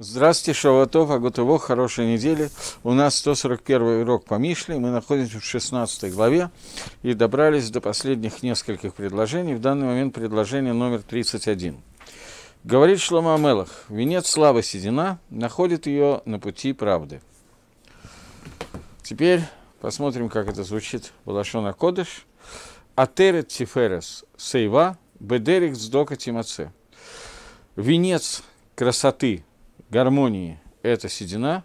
Здравствуйте, Шаватов, Агутово, хорошей недели. У нас 141 урок по Мишле, мы находимся в 16 главе и добрались до последних нескольких предложений. В данный момент предложение номер 31. Говорит Шлома Амелах, венец славы седина находит ее на пути правды. Теперь посмотрим, как это звучит Балашона Кодыш. Атерет Тиферес Сейва Бедерик Сдока Тимаце. Венец красоты гармонии – это седина.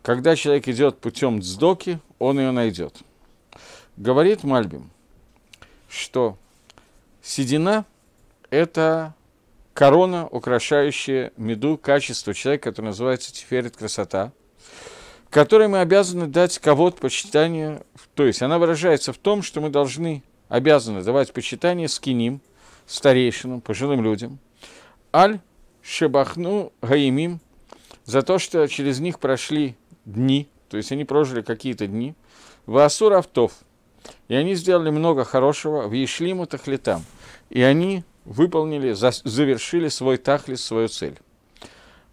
Когда человек идет путем дздоки, он ее найдет. Говорит Мальбим, что седина – это корона, украшающая меду качество человека, который называется тиферит красота, которой мы обязаны дать кого-то почитание. То есть она выражается в том, что мы должны, обязаны давать почитание скиним, старейшинам, пожилым людям. Аль Шебахну Гаимим, за то, что через них прошли дни, то есть они прожили какие-то дни, Васур Автов, и они сделали много хорошего в Ешлиму Тахлитам, и они выполнили, завершили свой тахлис, свою цель.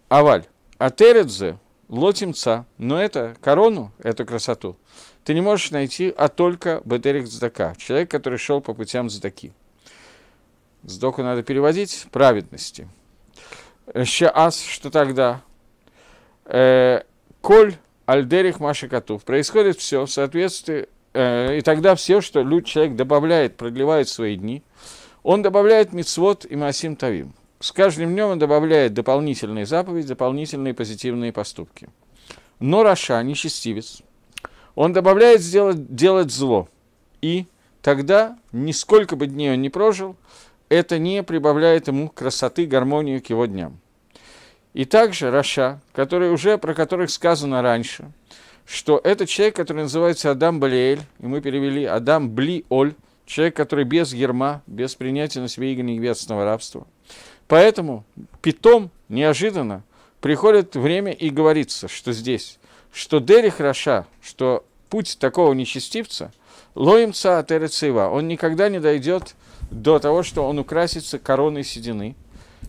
Аваль, Атередзе, лотимца, но это корону, эту красоту, ты не можешь найти, а только Бетерик Здака, человек, который шел по путям Здаки. Сдоку надо переводить праведности – Шаас, что тогда? Э, коль Альдерих Маша Катув. Происходит все в соответствии, э, и тогда все, что люд, человек добавляет, продлевает свои дни, он добавляет мицвод и Масим Тавим. С каждым днем он добавляет дополнительные заповеди, дополнительные позитивные поступки. Но Раша, нечестивец, он добавляет сделать, делать зло. И тогда, нисколько бы дней он не прожил, это не прибавляет ему красоты, гармонию к его дням. И также Раша, который уже, про которых сказано раньше, что этот человек, который называется Адам Балиэль, и мы перевели Адам Блиоль, человек, который без герма, без принятия на себе иго невестного рабства. Поэтому питом неожиданно приходит время и говорится, что здесь, что Дерих хороша, что путь такого нечестивца, лоимца от Эрецива, он никогда не дойдет до того, что он украсится короной седины.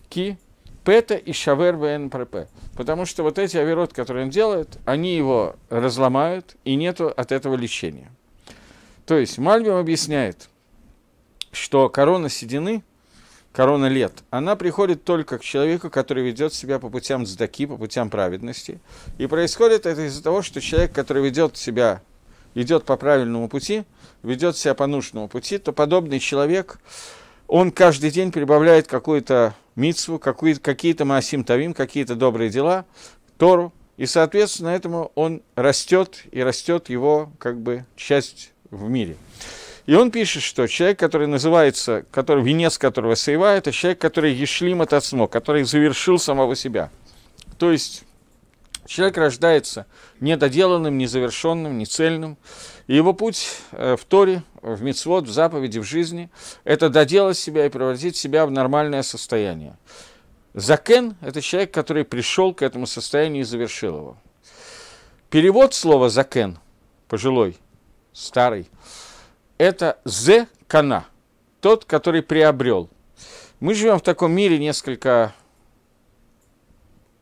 Ки, пета и шавер БНПП. Потому что вот эти авирот, которые он делает, они его разломают, и нету от этого лечения. То есть Мальбим объясняет, что корона седины, корона лет, она приходит только к человеку, который ведет себя по путям здаки, по путям праведности. И происходит это из-за того, что человек, который ведет себя идет по правильному пути, ведет себя по нужному пути, то подобный человек, он каждый день прибавляет какую-то митсву, какие-то маасим тавим, какие-то добрые дела, Тору, и, соответственно, этому он растет, и растет его, как бы, часть в мире. И он пишет, что человек, который называется, который, венец которого Сейва, это человек, который Ешлим от который завершил самого себя. То есть Человек рождается недоделанным, незавершенным, нецельным. И его путь э, в Торе, в Мицвод, в заповеди, в жизни – это доделать себя и превратить себя в нормальное состояние. Закен – это человек, который пришел к этому состоянию и завершил его. Перевод слова «закен» – пожилой, старый – это «зекана» – тот, который приобрел. Мы живем в таком мире несколько,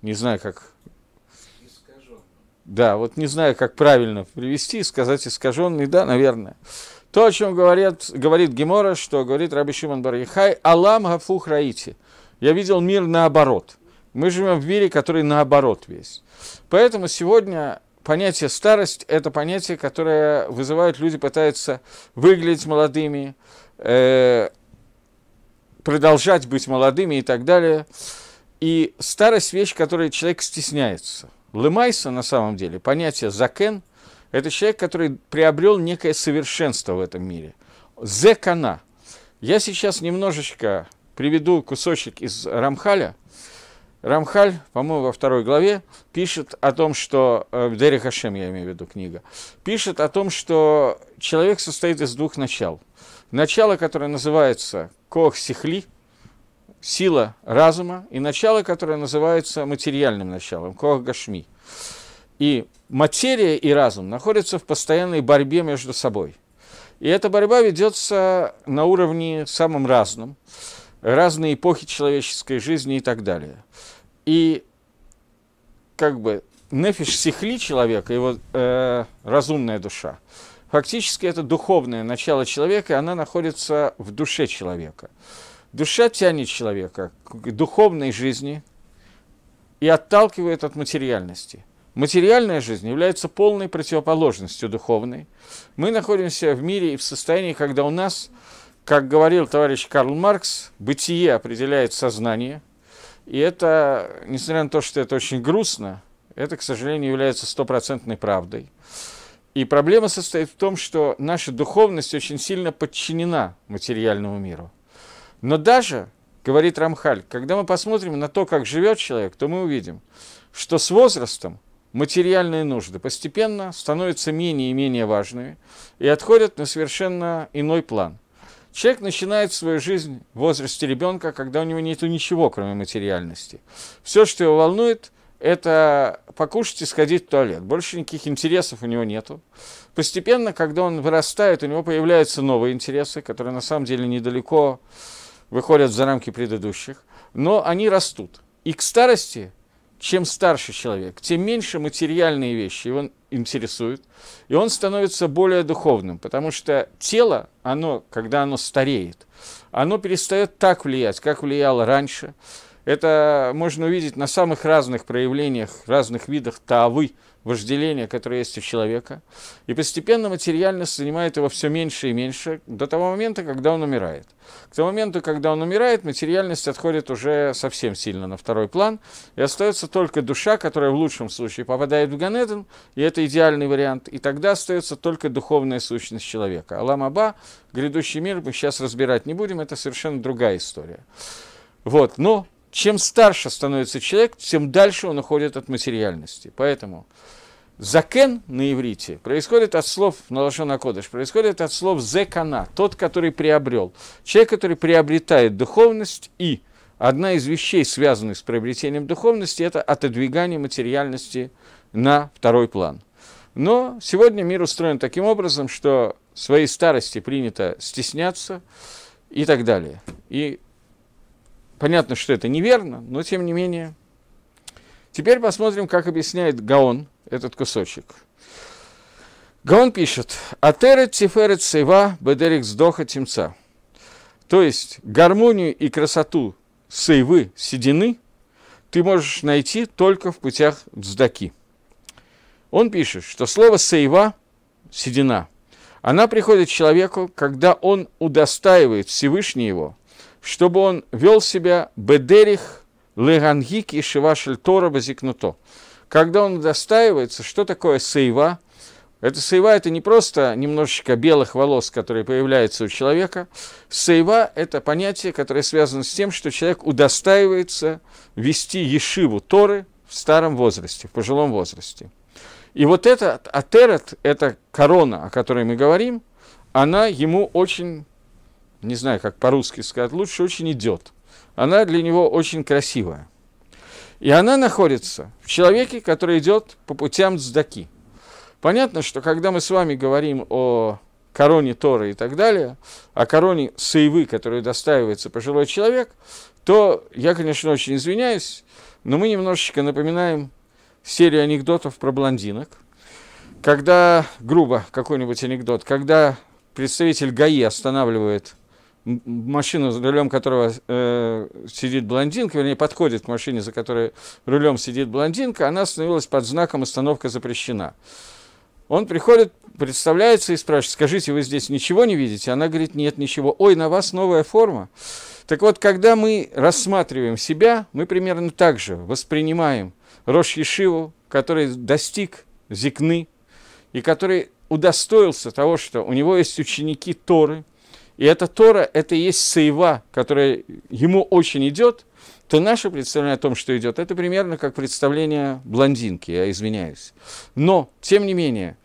не знаю, как да, вот не знаю, как правильно привести, сказать искаженный, да, наверное. То, о чем говорят, говорит Гемора, что говорит Раби Шимон Барихай, «Алам гафух раити». Я видел мир наоборот. Мы живем в мире, который наоборот весь. Поэтому сегодня понятие старость – это понятие, которое вызывают люди, пытаются выглядеть молодыми, э, продолжать быть молодыми и так далее. И старость – вещь, которой человек стесняется – Лемайса, на самом деле, понятие закен – это человек, который приобрел некое совершенство в этом мире. Зекана. Я сейчас немножечко приведу кусочек из Рамхаля. Рамхаль, по-моему, во второй главе пишет о том, что... Э, Дерри Хашем, я имею в виду, книга. Пишет о том, что человек состоит из двух начал. Начало, которое называется Кох Сихли – сила разума и начало, которое называется материальным началом, гашми, И материя и разум находятся в постоянной борьбе между собой. И эта борьба ведется на уровне самом разном, разные эпохи человеческой жизни и так далее. И как бы нефиш сихли человека, его э, разумная душа, фактически это духовное начало человека, и она находится в душе человека – Душа тянет человека к духовной жизни и отталкивает от материальности. Материальная жизнь является полной противоположностью духовной. Мы находимся в мире и в состоянии, когда у нас, как говорил товарищ Карл Маркс, бытие определяет сознание. И это, несмотря на то, что это очень грустно, это, к сожалению, является стопроцентной правдой. И проблема состоит в том, что наша духовность очень сильно подчинена материальному миру. Но даже, говорит Рамхаль, когда мы посмотрим на то, как живет человек, то мы увидим, что с возрастом материальные нужды постепенно становятся менее и менее важными и отходят на совершенно иной план. Человек начинает свою жизнь в возрасте ребенка, когда у него нет ничего, кроме материальности. Все, что его волнует, это покушать и сходить в туалет. Больше никаких интересов у него нету. Постепенно, когда он вырастает, у него появляются новые интересы, которые на самом деле недалеко выходят за рамки предыдущих, но они растут. И к старости, чем старше человек, тем меньше материальные вещи его интересуют, и он становится более духовным, потому что тело, оно, когда оно стареет, оно перестает так влиять, как влияло раньше. Это можно увидеть на самых разных проявлениях, разных видах тавы, вожделение, которое есть у человека, и постепенно материальность занимает его все меньше и меньше до того момента, когда он умирает. К тому моменту, когда он умирает, материальность отходит уже совсем сильно на второй план, и остается только душа, которая в лучшем случае попадает в Ганеден, и это идеальный вариант, и тогда остается только духовная сущность человека. Алам Аба, грядущий мир, мы сейчас разбирать не будем, это совершенно другая история. Вот, но чем старше становится человек, тем дальше он уходит от материальности. Поэтому закен на иврите происходит от слов, на лошон кодыш, происходит от слов зекана, тот, который приобрел. Человек, который приобретает духовность и одна из вещей, связанных с приобретением духовности, это отодвигание материальности на второй план. Но сегодня мир устроен таким образом, что своей старости принято стесняться и так далее. И Понятно, что это неверно, но тем не менее. Теперь посмотрим, как объясняет Гаон этот кусочек. Гаон пишет, «Атерет тиферет сейва бедерик сдоха тимца». То есть гармонию и красоту сейвы седины ты можешь найти только в путях дздаки. Он пишет, что слово сейва – седина – она приходит человеку, когда он удостаивает Всевышний его чтобы он вел себя бедерих легангик и шивашель тора базикнуто. Когда он достаивается, что такое сейва? Это сейва – это не просто немножечко белых волос, которые появляются у человека. Сейва – это понятие, которое связано с тем, что человек удостаивается вести ешиву Торы в старом возрасте, в пожилом возрасте. И вот эта атерет, эта корона, о которой мы говорим, она ему очень не знаю, как по-русски сказать, лучше очень идет. Она для него очень красивая. И она находится в человеке, который идет по путям дздаки. Понятно, что когда мы с вами говорим о короне Торы и так далее, о короне Саивы, которую достаивается пожилой человек, то я, конечно, очень извиняюсь, но мы немножечко напоминаем серию анекдотов про блондинок. Когда, грубо, какой-нибудь анекдот, когда представитель ГАИ останавливает машину, за рулем которого э, сидит блондинка, вернее, подходит к машине, за которой рулем сидит блондинка, она остановилась под знаком «Остановка запрещена». Он приходит, представляется и спрашивает, скажите, вы здесь ничего не видите? Она говорит, нет, ничего. Ой, на вас новая форма. Так вот, когда мы рассматриваем себя, мы примерно так же воспринимаем Рош Ешиву, который достиг Зикны, и который удостоился того, что у него есть ученики Торы, и эта Тора, это и есть Саева, которая ему очень идет, то наше представление о том, что идет, это примерно как представление блондинки, я извиняюсь. Но, тем не менее,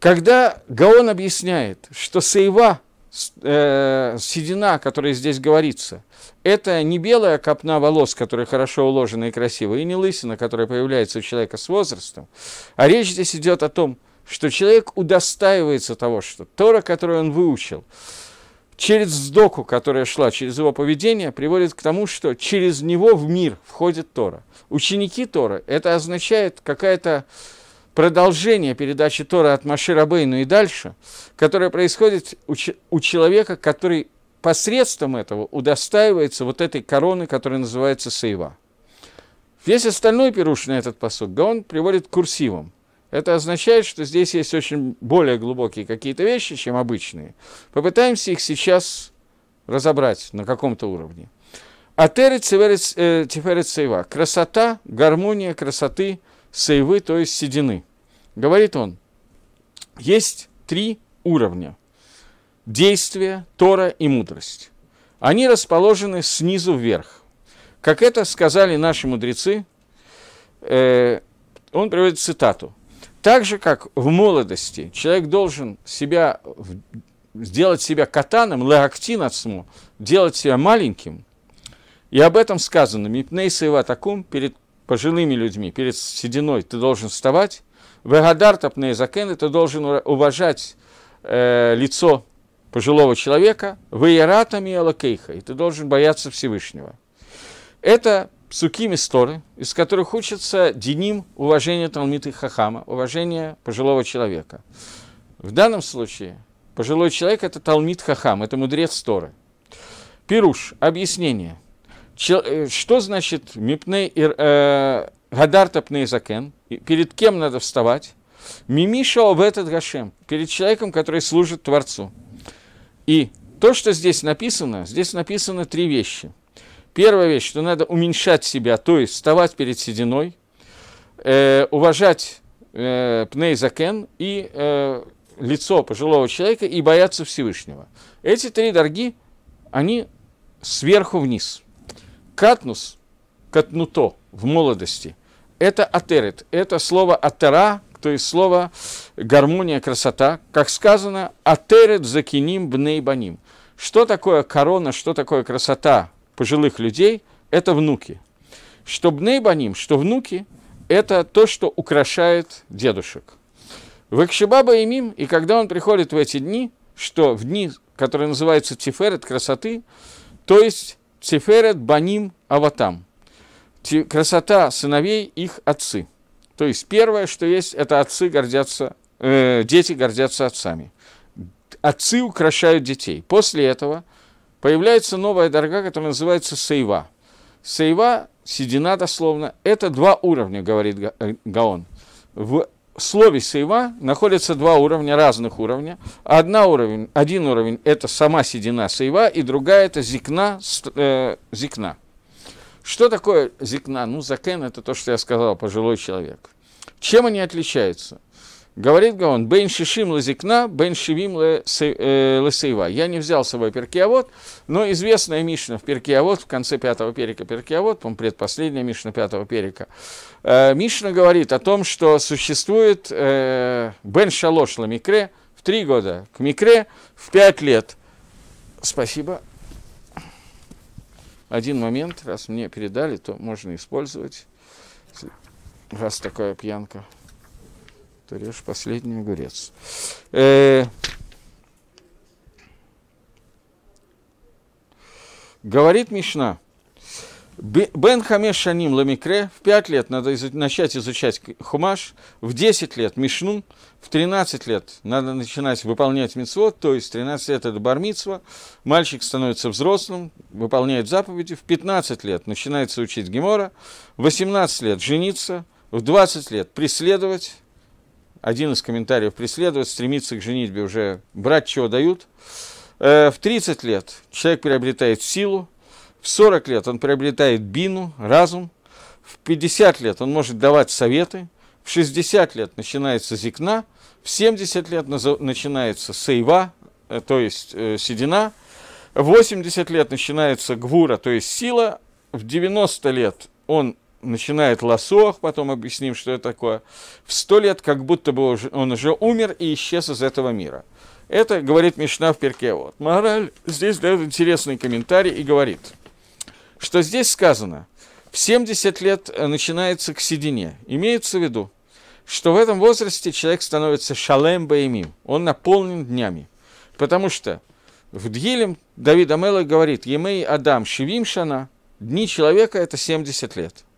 когда Гаон объясняет, что Саева, э, седина, которая здесь говорится, это не белая копна волос, которая хорошо уложена и красива, и не лысина, которая появляется у человека с возрастом, а речь здесь идет о том, что человек удостаивается того, что Тора, которую он выучил, через доку, которая шла, через его поведение, приводит к тому, что через него в мир входит Тора. Ученики Тора – это означает какая-то продолжение передачи Тора от Маши Рабейну и дальше, которое происходит у, у человека, который посредством этого удостаивается вот этой короны, которая называется Сейва. Весь остальной пируш на этот посуд, да он приводит курсивом – это означает, что здесь есть очень более глубокие какие-то вещи, чем обычные. Попытаемся их сейчас разобрать на каком-то уровне. Атери э, Сейва. Красота, гармония красоты Сейвы, то есть седины. Говорит он, есть три уровня. Действие, Тора и мудрость. Они расположены снизу вверх. Как это сказали наши мудрецы, э, он приводит цитату – так же, как в молодости человек должен себя, сделать себя катаном, леактинацму, делать себя маленьким. И об этом сказано, мипнейса и таком перед пожилыми людьми, перед сединой ты должен вставать, вегадар тапней закены, ты должен уважать э, лицо пожилого человека, веяратами и алакейха, и ты должен бояться Всевышнего. Это псуким истории, из которых учится деним уважение Талмиты Хахама, уважение пожилого человека. В данном случае пожилой человек – это Талмит Хахам, это мудрец Торы. Пируш, объяснение. Че, э, что значит мипней, э, гадар тапней закен? Перед кем надо вставать? Мимиша в этот Гашем, перед человеком, который служит Творцу. И то, что здесь написано, здесь написано три вещи – Первая вещь, что надо уменьшать себя, то есть вставать перед сединой, э, уважать э, пнейзакен и э, лицо пожилого человека и бояться Всевышнего. Эти три дороги, они сверху вниз. Катнус, катнуто в молодости, это атерет, это слово атера, то есть слово гармония, красота, как сказано, атерет закиним бней баним. Что такое корона, что такое красота пожилых людей, это внуки. Что бнейбаним, что внуки, это то, что украшает дедушек. В Экшибаба Имим, и когда он приходит в эти дни, что в дни, которые называются Тиферет красоты, то есть Тиферет Баним Аватам, красота сыновей их отцы. То есть первое, что есть, это отцы гордятся, э, дети гордятся отцами. Отцы украшают детей. После этого появляется новая дорога, которая называется сейва. Сейва, седина дословно, это два уровня, говорит э, Гаон. В слове сейва находятся два уровня, разных уровня. Одна уровень, один уровень – это сама седина сейва, и другая – это зикна, э, зикна. Что такое зикна? Ну, закен – это то, что я сказал, пожилой человек. Чем они отличаются? Говорит Гаон, «Бен шишим лазикна, бен шивим лесейва». Э, Я не взял с собой перкиавод, но известная Мишна в перкиавод, в конце пятого перика перкиавод, по-моему, предпоследняя Мишна пятого перика, э, Мишна говорит о том, что существует э, бен шалош микре в три года, к микре в пять лет. Спасибо. Один момент, раз мне передали, то можно использовать, раз такая пьянка ты режешь последний огурец. Э, говорит Мишна, Бен Хамеш Шаним Ламикре, в 5 лет надо изу- начать изучать Хумаш, в 10 лет Мишну, в 13 лет надо начинать выполнять мицвод, то есть 13 лет это бармицва, мальчик становится взрослым, выполняет заповеди, в 15 лет начинается учить Гемора, в 18 лет жениться, в 20 лет преследовать, один из комментариев преследует, стремится к женитьбе уже брать, чего дают. Э, в 30 лет человек приобретает силу, в 40 лет он приобретает бину, разум, в 50 лет он может давать советы, в 60 лет начинается зикна, в 70 лет начинается сейва, э, то есть э, седина, в 80 лет начинается гвура, то есть сила, в 90 лет он начинает Лосох, потом объясним, что это такое, в сто лет как будто бы он уже умер и исчез из этого мира. Это говорит Мишна в перке. Вот. Мораль здесь дает интересный комментарий и говорит, что здесь сказано, в 70 лет э, начинается к седине. Имеется в виду, что в этом возрасте человек становится шалем баимим, он наполнен днями. Потому что в Дгилем Давид Амела говорит, «Емей Адам шивим шана», дни человека – это 70 лет –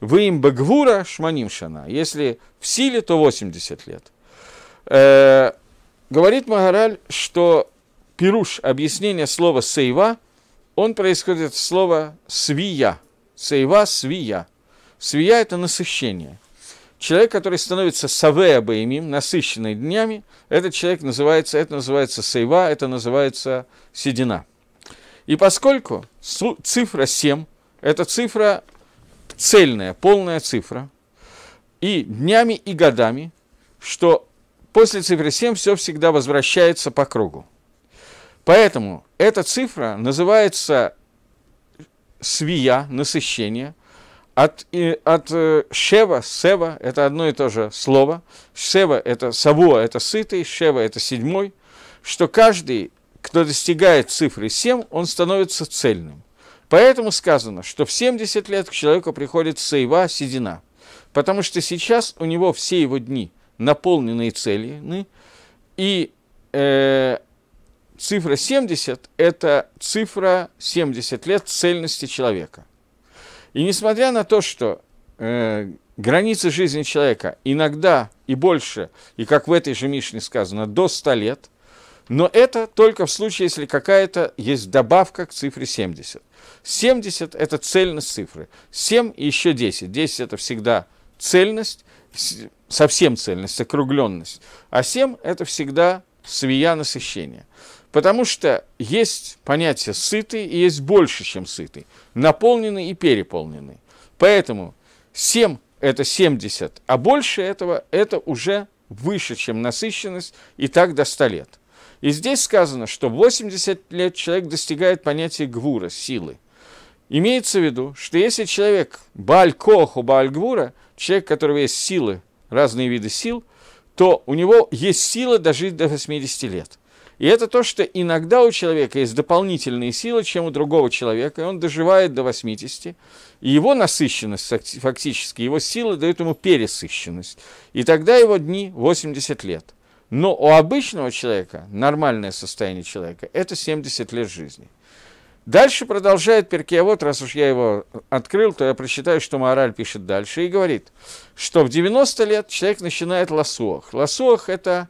вы им бегвура шманимшана. Если в силе, то 80 лет. Э, говорит Магараль, что пируш, объяснение слова сейва, он происходит от слова свия. Сейва – свия. Свия – это насыщение. Человек, который становится савея баимим, насыщенный днями, этот человек называется, это называется сейва, это называется седина. И поскольку цифра 7 – это цифра цельная, полная цифра, и днями, и годами, что после цифры 7 все всегда возвращается по кругу. Поэтому эта цифра называется свия, насыщение, от, и, от э, шева, сева, это одно и то же слово, сева – это савуа, это сытый, шева – это седьмой, что каждый, кто достигает цифры 7, он становится цельным. Поэтому сказано, что в 70 лет к человеку приходит сейва, седина. Потому что сейчас у него все его дни наполненные целями, и э, цифра 70 – это цифра 70 лет цельности человека. И несмотря на то, что э, границы жизни человека иногда и больше, и как в этой же Мишне сказано, до 100 лет, но это только в случае, если какая-то есть добавка к цифре 70. 70 – это цельность цифры. 7 и еще 10. 10 – это всегда цельность, совсем цельность, округленность. А 7 – это всегда свия насыщения. Потому что есть понятие сытый и есть больше, чем сытый. Наполненный и переполненный. Поэтому 7 – это 70, а больше этого – это уже выше, чем насыщенность, и так до 100 лет. И здесь сказано, что 80 лет человек достигает понятия гвура, силы. Имеется в виду, что если человек баль-коху, баль-гвура, человек, у которого есть силы, разные виды сил, то у него есть сила дожить до 80 лет. И это то, что иногда у человека есть дополнительные силы, чем у другого человека, и он доживает до 80. И его насыщенность фактически, его силы дают ему пересыщенность. И тогда его дни 80 лет. Но у обычного человека, нормальное состояние человека, это 70 лет жизни. Дальше продолжает Перкиавод, раз уж я его открыл, то я прочитаю, что Мораль пишет дальше, и говорит, что в 90 лет человек начинает лосох. Лосох – это,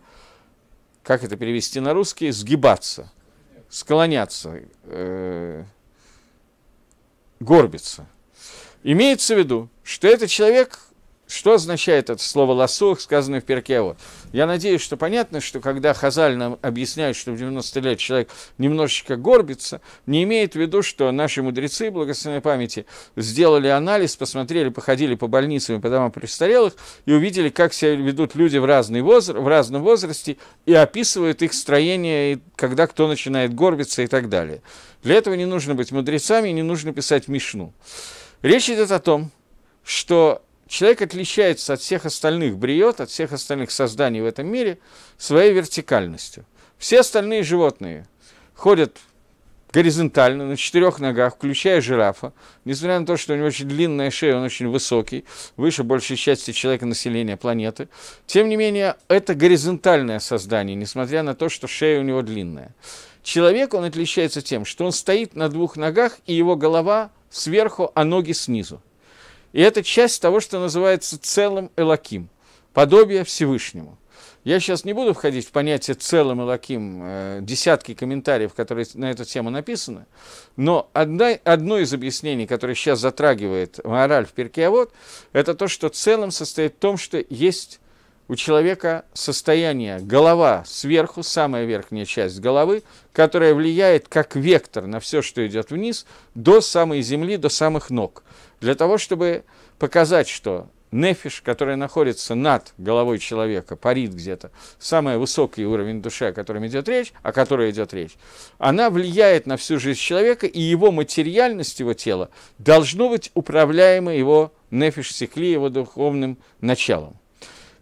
как это перевести на русский, сгибаться, склоняться, э, горбиться. Имеется в виду, что этот человек что означает это слово «лосух», сказанное в перке? Вот Я надеюсь, что понятно, что когда Хазаль нам объясняет, что в 90 лет человек немножечко горбится, не имеет в виду, что наши мудрецы благословенной памяти сделали анализ, посмотрели, походили по больницам и по домам престарелых и увидели, как себя ведут люди в, разный возра- в разном возрасте и описывают их строение, и когда кто начинает горбиться и так далее. Для этого не нужно быть мудрецами, не нужно писать Мишну. Речь идет о том, что человек отличается от всех остальных бриет, от всех остальных созданий в этом мире своей вертикальностью. Все остальные животные ходят горизонтально, на четырех ногах, включая жирафа. Несмотря на то, что у него очень длинная шея, он очень высокий, выше большей части человека населения планеты. Тем не менее, это горизонтальное создание, несмотря на то, что шея у него длинная. Человек, он отличается тем, что он стоит на двух ногах, и его голова сверху, а ноги снизу. И это часть того, что называется целым Элаким, подобие Всевышнему. Я сейчас не буду входить в понятие целым Элаким, э, десятки комментариев, которые на эту тему написаны, но одна, одно из объяснений, которое сейчас затрагивает мораль в Перкеавод, это то, что целым состоит в том, что есть у человека состояние голова сверху, самая верхняя часть головы, которая влияет как вектор на все, что идет вниз, до самой земли, до самых ног для того, чтобы показать, что нефиш, которая находится над головой человека, парит где-то, самый высокий уровень души, о котором идет речь, о которой идет речь, она влияет на всю жизнь человека, и его материальность, его тела, должно быть управляемо его нефиш секли, его духовным началом.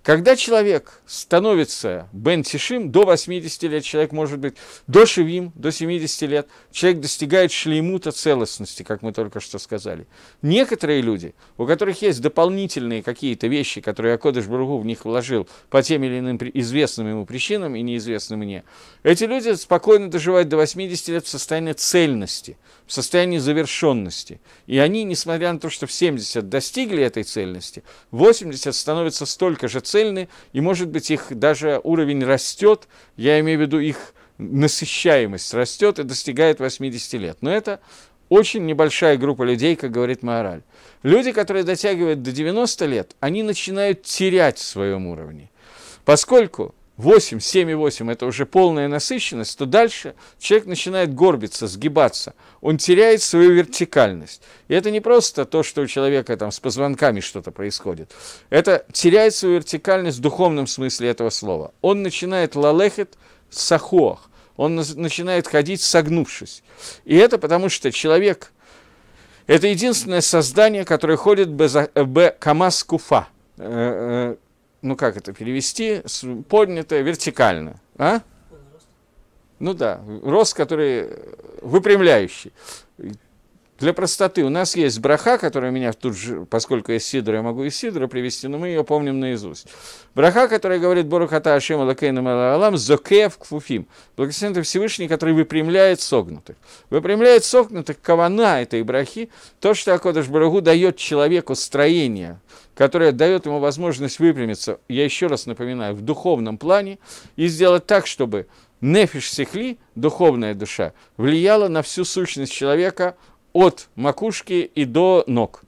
Когда человек становится бен тишим, до 80 лет, человек может быть до шевим, до 70 лет, человек достигает шлеймута целостности, как мы только что сказали. Некоторые люди, у которых есть дополнительные какие-то вещи, которые Акодыш Бургу в них вложил по тем или иным известным ему причинам и неизвестным мне, эти люди спокойно доживают до 80 лет в состоянии цельности, в состоянии завершенности. И они, несмотря на то, что в 70 достигли этой цельности, 80 становится столько же цельны, и, может быть, их даже уровень растет, я имею в виду их насыщаемость растет и достигает 80 лет. Но это очень небольшая группа людей, как говорит Маораль. Люди, которые дотягивают до 90 лет, они начинают терять в своем уровне. Поскольку 8, 7 и 8 – это уже полная насыщенность, то дальше человек начинает горбиться, сгибаться. Он теряет свою вертикальность. И это не просто то, что у человека там с позвонками что-то происходит. Это теряет свою вертикальность в духовном смысле этого слова. Он начинает лалехет сахох. Он начинает ходить согнувшись. И это потому, что человек – это единственное создание, которое ходит без, э, без куфа э, – э, ну как это перевести, поднятая вертикально. А? Ну да, рост, который э, выпрямляющий. Для простоты у нас есть браха, которая меня тут же, поскольку я Сидра, я могу и Сидра привести, но мы ее помним наизусть. Браха, которая говорит Борухата Ашем Алакейна Малалам, Зокев Кфуфим. Благословен ты Всевышний, который выпрямляет согнутых. Выпрямляет согнутых кавана этой брахи, то, что Акодыш Барагу дает человеку строение – которая дает ему возможность выпрямиться, я еще раз напоминаю, в духовном плане, и сделать так, чтобы нефиш сихли, духовная душа, влияла на всю сущность человека от макушки и до ног.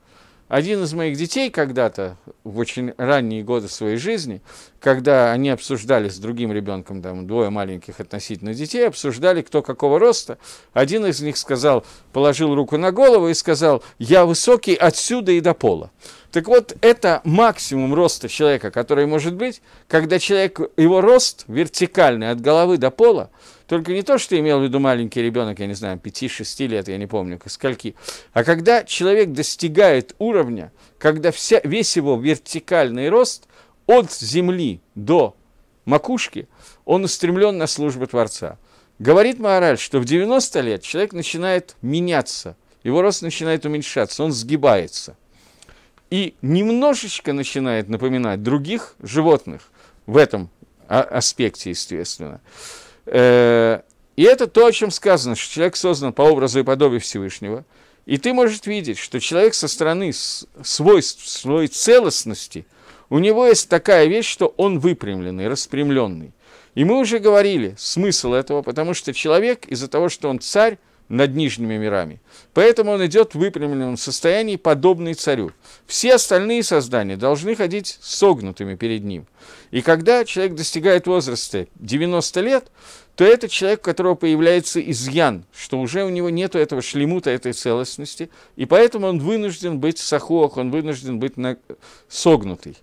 Один из моих детей когда-то, в очень ранние годы своей жизни, когда они обсуждали с другим ребенком, там, двое маленьких относительно детей, обсуждали, кто какого роста, один из них сказал, положил руку на голову и сказал, я высокий отсюда и до пола. Так вот, это максимум роста человека, который может быть, когда человек, его рост вертикальный от головы до пола, только не то, что имел в виду маленький ребенок, я не знаю, 5-6 лет, я не помню, скольки. А когда человек достигает уровня, когда вся, весь его вертикальный рост от земли до макушки, он устремлен на службу Творца. Говорит Маораль, что в 90 лет человек начинает меняться, его рост начинает уменьшаться, он сгибается. И немножечко начинает напоминать других животных в этом а, аспекте, естественно. Э, и это то, о чем сказано, что человек создан по образу и подобию Всевышнего. И ты можешь видеть, что человек со стороны свойств, своей целостности, у него есть такая вещь, что он выпрямленный, распрямленный. И мы уже говорили смысл этого, потому что человек из-за того, что он царь, над нижними мирами. Поэтому он идет в выпрямленном состоянии, подобный царю. Все остальные создания должны ходить согнутыми перед ним. И когда человек достигает возраста 90 лет, то это человек, у которого появляется изъян, что уже у него нет этого шлемута, этой целостности, и поэтому он вынужден быть сахуок, он вынужден быть на... согнутый.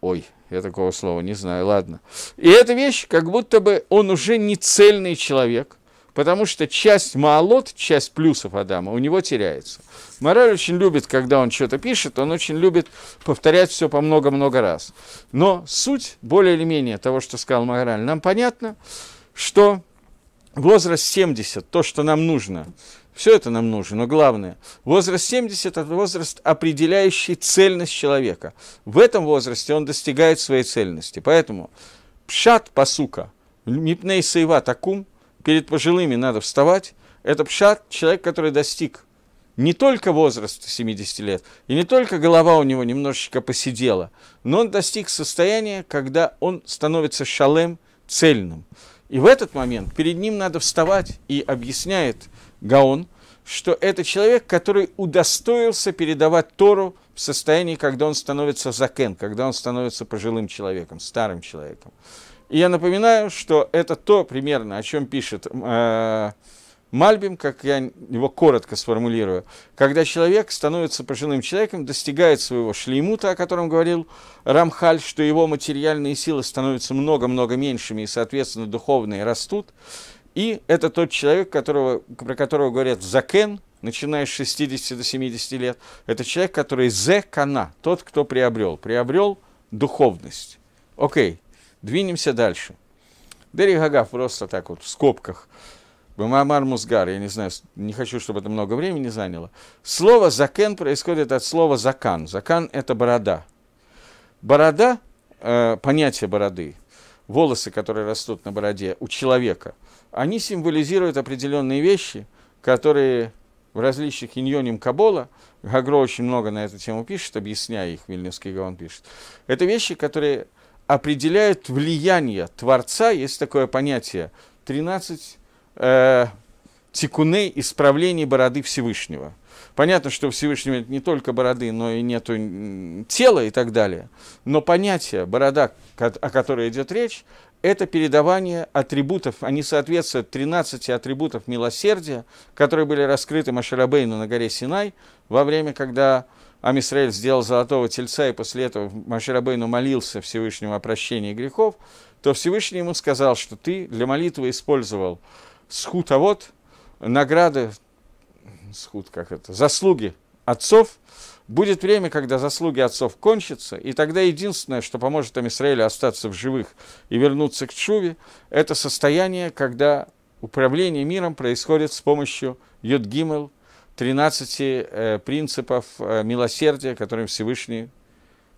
Ой, я такого слова не знаю, ладно. И эта вещь, как будто бы он уже не цельный человек, потому что часть маалот, часть плюсов Адама у него теряется. Мораль очень любит, когда он что-то пишет, он очень любит повторять все по много-много раз. Но суть более или менее того, что сказал Мораль, нам понятно, что возраст 70, то, что нам нужно, все это нам нужно, но главное, возраст 70 – это возраст, определяющий цельность человека. В этом возрасте он достигает своей цельности. Поэтому пшат пасука, мипней сейва такум – перед пожилыми надо вставать. Это пшат, человек, который достиг не только возраста 70 лет, и не только голова у него немножечко посидела, но он достиг состояния, когда он становится шалем цельным. И в этот момент перед ним надо вставать, и объясняет Гаон, что это человек, который удостоился передавать Тору в состоянии, когда он становится закен, когда он становится пожилым человеком, старым человеком. И я напоминаю, что это то примерно, о чем пишет э, Мальбим, как я его коротко сформулирую, когда человек становится пожилым человеком, достигает своего шлеймута, о котором говорил Рамхаль, что его материальные силы становятся много-много меньшими, и, соответственно, духовные растут. И это тот человек, которого, про которого говорят «закен», начиная с 60 до 70 лет. Это человек, который «зекана», тот, кто приобрел. Приобрел духовность. Окей, okay. Двинемся дальше. Дери Гага просто так вот в скобках. Бамамар Музгар, я не знаю, не хочу, чтобы это много времени заняло. Слово «закен» происходит от слова «закан». «Закан» — это борода. Борода, э, понятие бороды, волосы, которые растут на бороде у человека, они символизируют определенные вещи, которые в различных иньоним Кабола, Гагро очень много на эту тему пишет, объясняя их, Вильнюсский Гаон пишет, это вещи, которые определяют влияние Творца, есть такое понятие, 13 э, тикуней исправлений бороды Всевышнего. Понятно, что у Всевышнего нет не только бороды, но и нету тела и так далее. Но понятие борода, о которой идет речь, это передавание атрибутов, они соответствуют 13 атрибутов милосердия, которые были раскрыты Машарабейну на горе Синай во время, когда Амисраэль сделал золотого тельца, и после этого Маширабейну молился Всевышнему о прощении грехов, то Всевышний ему сказал, что ты для молитвы использовал схутовод, награды, схут как это, заслуги отцов, Будет время, когда заслуги отцов кончатся, и тогда единственное, что поможет им остаться в живых и вернуться к Чуве, это состояние, когда управление миром происходит с помощью Юдгимел 13 э, принципов э, милосердия, которые Всевышний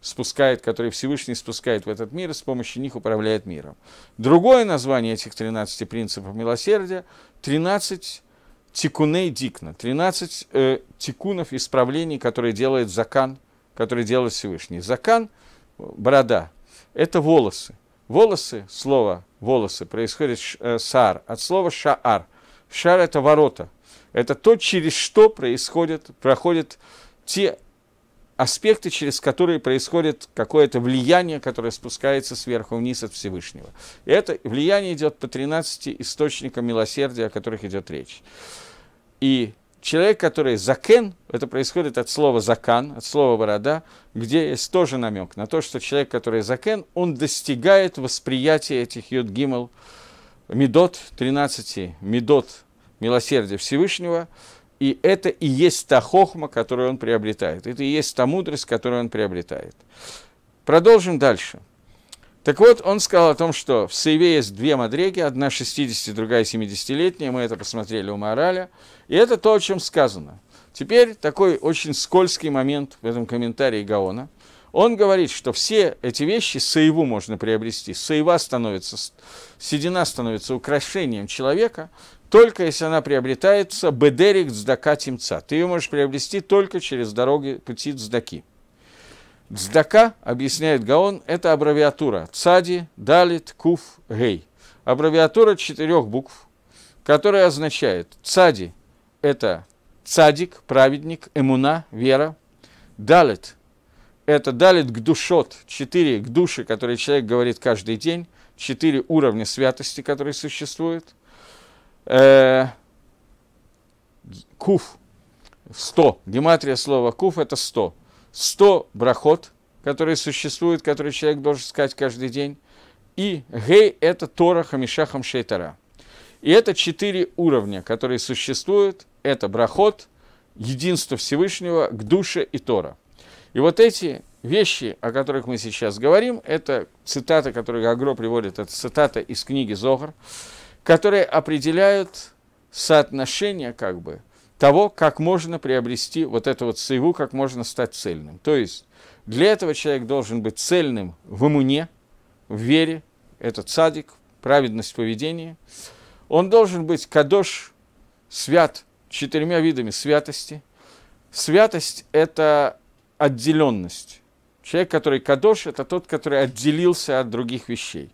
спускает, которые Всевышний спускает в этот мир и с помощью них управляет миром. Другое название этих 13 принципов милосердия – 13 тикуней дикна, 13 э, тикунов исправлений, которые делает закан, которые делает Всевышний. Закан – борода, это волосы. Волосы, слово волосы, происходит э, саар, от слова шаар. Шаар – это ворота – это то, через что происходит, проходят те аспекты, через которые происходит какое-то влияние, которое спускается сверху вниз от Всевышнего. И это влияние идет по 13 источникам милосердия, о которых идет речь. И человек, который закен, это происходит от слова закан, от слова борода, где есть тоже намек на то, что человек, который закен, он достигает восприятия этих йод гимл, медот, 13 медот милосердие Всевышнего, и это и есть та хохма, которую он приобретает, это и есть та мудрость, которую он приобретает. Продолжим дальше. Так вот, он сказал о том, что в Сейве есть две мадреги, одна 60, другая 70-летняя, мы это посмотрели у Мораля, и это то, о чем сказано. Теперь такой очень скользкий момент в этом комментарии Гаона. Он говорит, что все эти вещи саеву можно приобрести. Саева становится, седина становится украшением человека, только если она приобретается бедерик дздака тимца. Ты ее можешь приобрести только через дороги пути дздаки. Дздака, объясняет Гаон, это аббревиатура цади, далит, куф, гей. Аббревиатура четырех букв, которая означает цади – это цадик, праведник, эмуна, вера. Далит – это далит к душот, четыре к душе, которые человек говорит каждый день, четыре уровня святости, которые существуют – э, куф, 100. Гематрия слова куф – это 100. 100 брахот, которые существуют, которые человек должен сказать каждый день. И гей – это Тора Хамишахам Шейтара. И это четыре уровня, которые существуют. Это брахот, единство Всевышнего, к душе и Тора. И вот эти вещи, о которых мы сейчас говорим, это цитата, которую Агро приводит, это цитата из книги Зохар которые определяют соотношение как бы того, как можно приобрести вот эту вот саеву, как можно стать цельным. То есть для этого человек должен быть цельным в иммуне, в вере, этот садик, праведность поведения. Он должен быть кадош, свят, четырьмя видами святости. Святость – это отделенность. Человек, который кадош, это тот, который отделился от других вещей.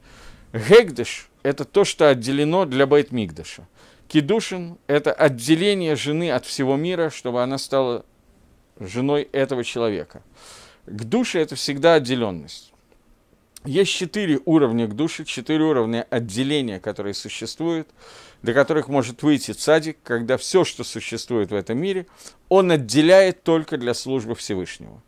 Гегдыш это то, что отделено для Байтмигдаша. Кедушин – это отделение жены от всего мира, чтобы она стала женой этого человека. К душе – это всегда отделенность. Есть четыре уровня к душе, четыре уровня отделения, которые существуют, до которых может выйти цадик, когда все, что существует в этом мире, он отделяет только для службы Всевышнего.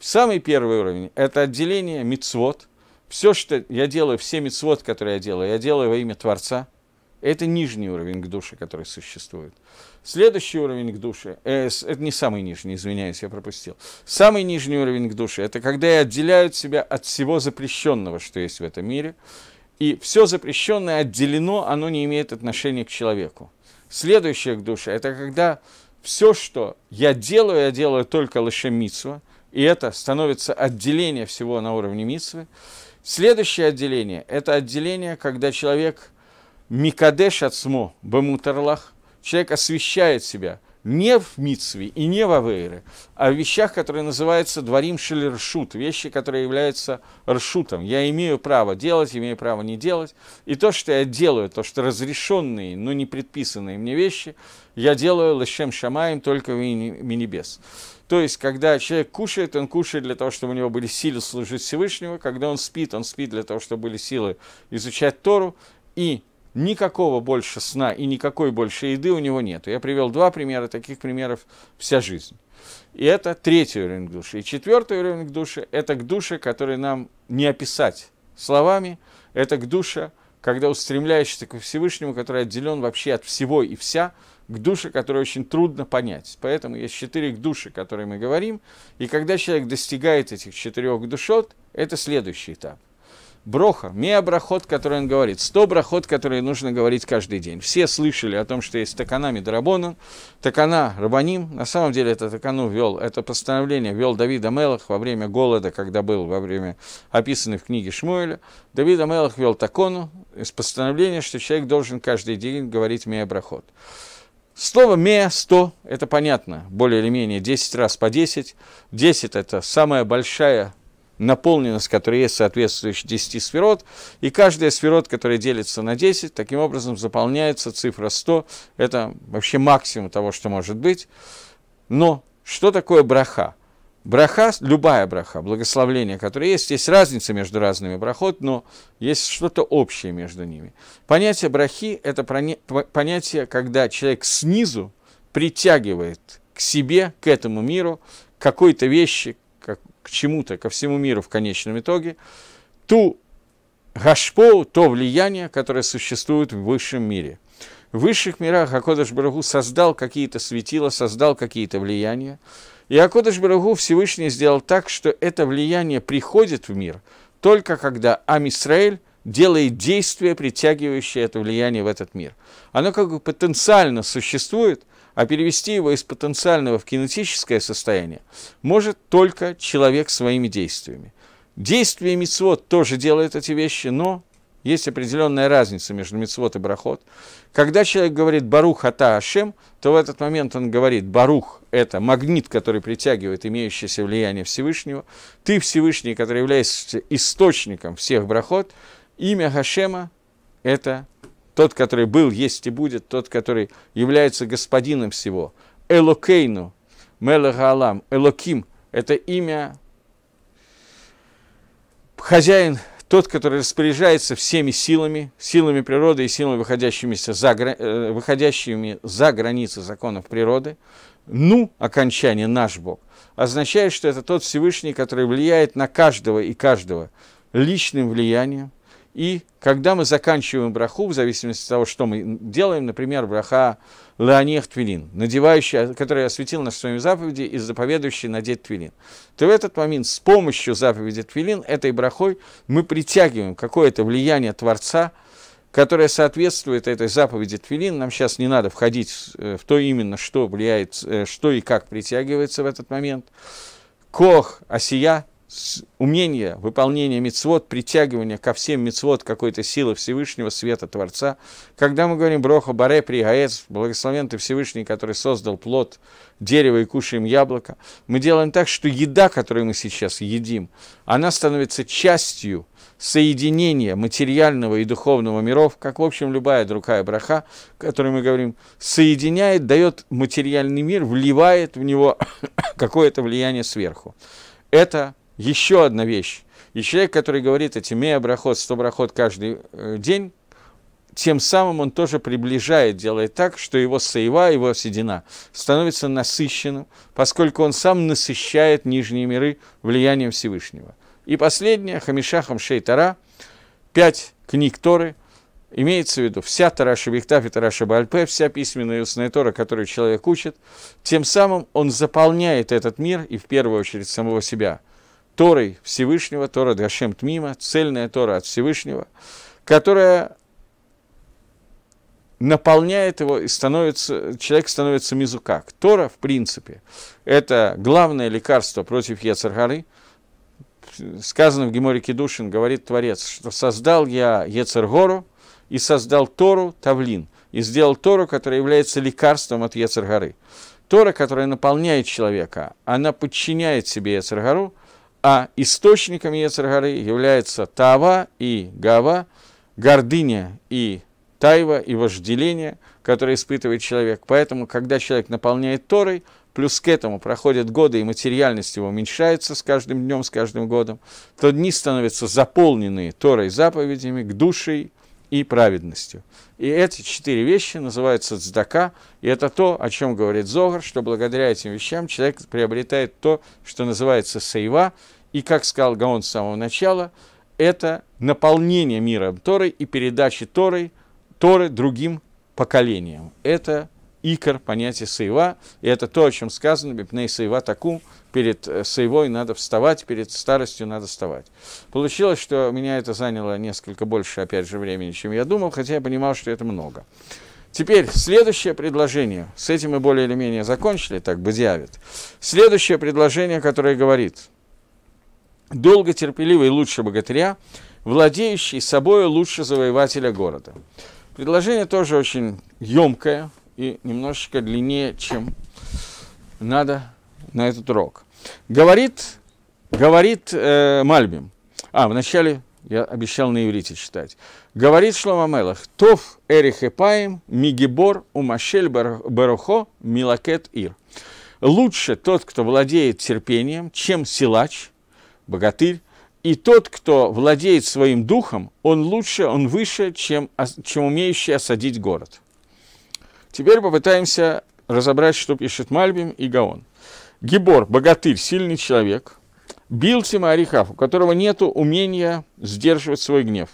Самый первый уровень – это отделение мицвод – все, что я делаю, все мецвод, которые я делаю, я делаю во имя Творца. Это нижний уровень к душе, который существует. Следующий уровень к душе, э, это не самый нижний, извиняюсь, я пропустил. Самый нижний уровень к душе, это когда я отделяю себя от всего запрещенного, что есть в этом мире. И все запрещенное отделено, оно не имеет отношения к человеку. Следующее к душе, это когда все, что я делаю, я делаю только лошемицу, и это становится отделение всего на уровне митсвы. Следующее отделение – это отделение, когда человек микадеш отсмо бамутарлах, человек освещает себя не в митсве и не в авейре, а в вещах, которые называются дворим шелершут, вещи, которые являются ршутом. Я имею право делать, имею право не делать. И то, что я делаю, то, что разрешенные, но не предписанные мне вещи, я делаю лешем шамаем только в имени небес. То есть, когда человек кушает, он кушает для того, чтобы у него были силы служить Всевышнему, когда он спит, он спит для того, чтобы были силы изучать Тору, и никакого больше сна и никакой больше еды у него нет. Я привел два примера, таких примеров вся жизнь. И это третий уровень души. И четвертый уровень души – это к душе, который нам не описать словами, это к душе, когда устремляешься к Всевышнему, который отделен вообще от всего и вся, к гдуши, которые очень трудно понять. Поэтому есть четыре к гдуши, о которых мы говорим. И когда человек достигает этих четырех душот, это следующий этап. Броха, меабрахот, который он говорит, сто брахот, которые нужно говорить каждый день. Все слышали о том, что есть такана Медрабона, такана Рабаним. На самом деле это такану вел, это постановление вел Давид Амелах во время голода, когда был во время описанный в книге Шмуэля. Давид Амелах вел такону, из постановления, что человек должен каждый день говорить меабрахот. брахот. Слово «ме» 100, это понятно, более или менее 10 раз по 10. 10 – это самая большая наполненность, которая есть соответствующих 10 сферот, и каждая сферот, которая делится на 10, таким образом заполняется цифра 100, это вообще максимум того, что может быть. Но что такое браха? браха, любая браха, благословление, которое есть, есть разница между разными брахот, но есть что-то общее между ними. Понятие брахи – это понятие, когда человек снизу притягивает к себе, к этому миру, к какой-то вещи, как, к чему-то, ко всему миру в конечном итоге, ту гашпо, то влияние, которое существует в высшем мире. В высших мирах Акодаш Барагу создал какие-то светила, создал какие-то влияния, и Акодыш Барагу Всевышний сделал так, что это влияние приходит в мир только когда Амисраэль делает действия, притягивающие это влияние в этот мир. Оно как бы потенциально существует, а перевести его из потенциального в кинетическое состояние может только человек своими действиями. Действие Мицвод тоже делает эти вещи, но есть определенная разница между мицвод и брахот. Когда человек говорит «барух ата ашем», то в этот момент он говорит «барух» – это магнит, который притягивает имеющееся влияние Всевышнего, «ты Всевышний, который являешься источником всех брахот», имя Хашема – это тот, который был, есть и будет, тот, который является господином всего. Элокейну, Мелагалам Элоким – это имя хозяин тот, который распоряжается всеми силами, силами природы и силами, выходящимися за, э, выходящими за границы законов природы, ну, окончание наш Бог, означает, что это тот Всевышний, который влияет на каждого и каждого личным влиянием. И когда мы заканчиваем браху, в зависимости от того, что мы делаем, например, браха Леонех Твилин, надевающий, который осветил нас своими заповеди и заповедующий надеть Твилин, то в этот момент с помощью заповеди Твилин, этой брахой, мы притягиваем какое-то влияние Творца, которое соответствует этой заповеди Твилин. Нам сейчас не надо входить э, в то именно, что влияет, э, что и как притягивается в этот момент. Кох, осия, умение выполнения мицвод, притягивание ко всем мицвод какой-то силы Всевышнего, света Творца. Когда мы говорим Броха Баре при Гаэц, благословен ты Всевышний, который создал плод дерево и кушаем яблоко, мы делаем так, что еда, которую мы сейчас едим, она становится частью соединения материального и духовного миров, как, в общем, любая другая браха, о которой мы говорим, соединяет, дает материальный мир, вливает в него какое-то влияние сверху. Это еще одна вещь. И человек, который говорит о тьме, брахот, сто брахот каждый э, день, тем самым он тоже приближает, делает так, что его саева, его седина становится насыщенным, поскольку он сам насыщает нижние миры влиянием Всевышнего. И последнее, Хамишахам Шейтара, пять книг Торы, имеется в виду вся Тараша Бехтаф и Тараша Бальпе, вся письменная и устная Тора, которую человек учит, тем самым он заполняет этот мир и в первую очередь самого себя – Торой Всевышнего, Тора Дашем Тмима, цельная Тора от Всевышнего, которая наполняет его и становится, человек становится мизукак. Тора, в принципе, это главное лекарство против Ецаргары. Сказано в Геморе Кедушин, говорит Творец, что создал я Ецаргору и создал Тору Тавлин, и сделал Тору, которая является лекарством от Ецаргары. Тора, которая наполняет человека, она подчиняет себе Ецаргару, а источниками Ецаргары является Тава и Гава, гордыня и тайва и вожделение, которое испытывает человек. Поэтому, когда человек наполняет Торой, плюс к этому проходят годы, и материальность его уменьшается с каждым днем, с каждым годом, то дни становятся заполненные Торой заповедями, к душе и праведностью. И эти четыре вещи называются цдака, и это то, о чем говорит Зогар, что благодаря этим вещам человек приобретает то, что называется сейва, и, как сказал Гаон с самого начала, это наполнение миром Торой и передача Торы Торы другим поколениям. Это икор понятие сейва, и это то, о чем сказано, бипней сейва таку, перед э, сейвой надо вставать, перед старостью надо вставать. Получилось, что меня это заняло несколько больше, опять же, времени, чем я думал, хотя я понимал, что это много. Теперь следующее предложение, с этим мы более или менее закончили, так бы дьявит. Следующее предложение, которое говорит – долго терпеливый лучше богатыря, владеющий собой лучше завоевателя города. Предложение тоже очень емкое и немножечко длиннее, чем надо на этот урок. Говорит, говорит э, Мальбим. А, вначале я обещал на иврите читать. Говорит Шлома Мелах, Тоф Эрих Эпаем, Мигибор, Умашель Барухо, Милакет Ир. Лучше тот, кто владеет терпением, чем силач – богатырь, и тот, кто владеет своим духом, он лучше, он выше, чем, чем умеющий осадить город. Теперь попытаемся разобрать, что пишет Мальбим и Гаон. Гибор, богатырь, сильный человек, бил Тимарихав, у которого нет умения сдерживать свой гнев.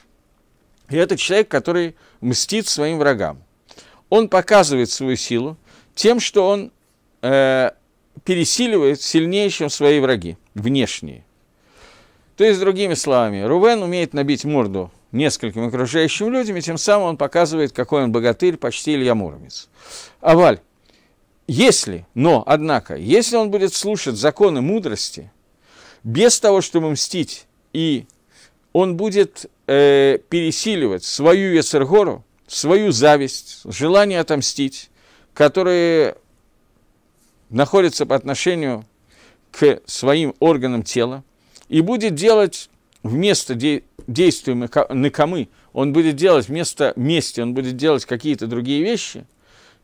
И это человек, который мстит своим врагам. Он показывает свою силу тем, что он э, пересиливает сильнее, чем свои враги, внешние. То есть, другими словами, Рувен умеет набить морду нескольким окружающим людям, и тем самым он показывает, какой он богатырь, почти Илья Муромец. Аваль, если, но, однако, если он будет слушать законы мудрости, без того, чтобы мстить, и он будет э, пересиливать свою Ясергору, свою зависть, желание отомстить, которые находятся по отношению к своим органам тела, и будет делать вместо де- действий Накамы, он будет делать вместо мести, он будет делать какие-то другие вещи,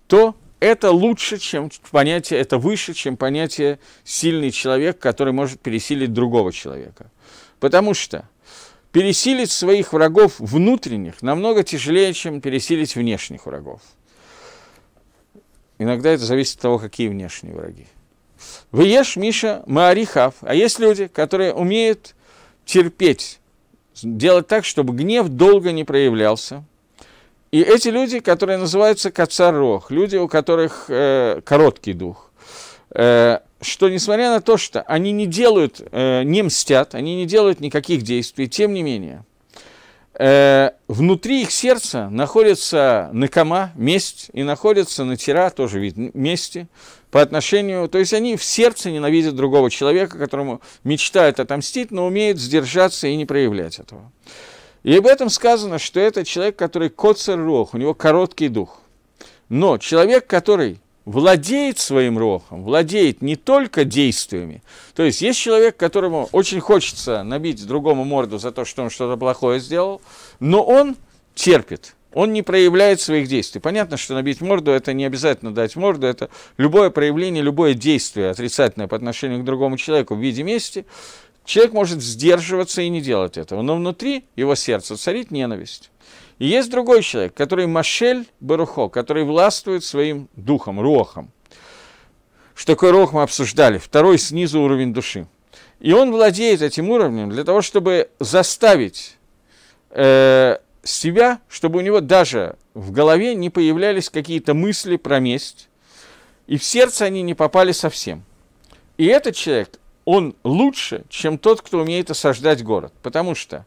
то это лучше, чем понятие, это выше, чем понятие сильный человек, который может пересилить другого человека. Потому что пересилить своих врагов внутренних намного тяжелее, чем пересилить внешних врагов. Иногда это зависит от того, какие внешние враги. Веешь Миша Маарихав. А есть люди, которые умеют терпеть, делать так, чтобы гнев долго не проявлялся. И эти люди, которые называются кацарох, люди, у которых э, короткий дух, э, что несмотря на то, что они не делают, э, не мстят, они не делают никаких действий, тем не менее, э, внутри их сердца находится накома, месть, и находится натира, тоже вид мести, по отношению, то есть они в сердце ненавидят другого человека, которому мечтают отомстить, но умеют сдержаться и не проявлять этого. И об этом сказано, что это человек, который коцер рох, у него короткий дух. Но человек, который владеет своим рохом, владеет не только действиями. То есть есть человек, которому очень хочется набить другому морду за то, что он что-то плохое сделал, но он терпит – он не проявляет своих действий. Понятно, что набить морду – это не обязательно дать морду, это любое проявление, любое действие отрицательное по отношению к другому человеку в виде мести. Человек может сдерживаться и не делать этого, но внутри его сердца царит ненависть. И есть другой человек, который Машель Барухо, который властвует своим духом, рохом. Что такое рох мы обсуждали, второй снизу уровень души. И он владеет этим уровнем для того, чтобы заставить э, себя, чтобы у него даже в голове не появлялись какие-то мысли про месть, и в сердце они не попали совсем. И этот человек, он лучше, чем тот, кто умеет осаждать город, потому что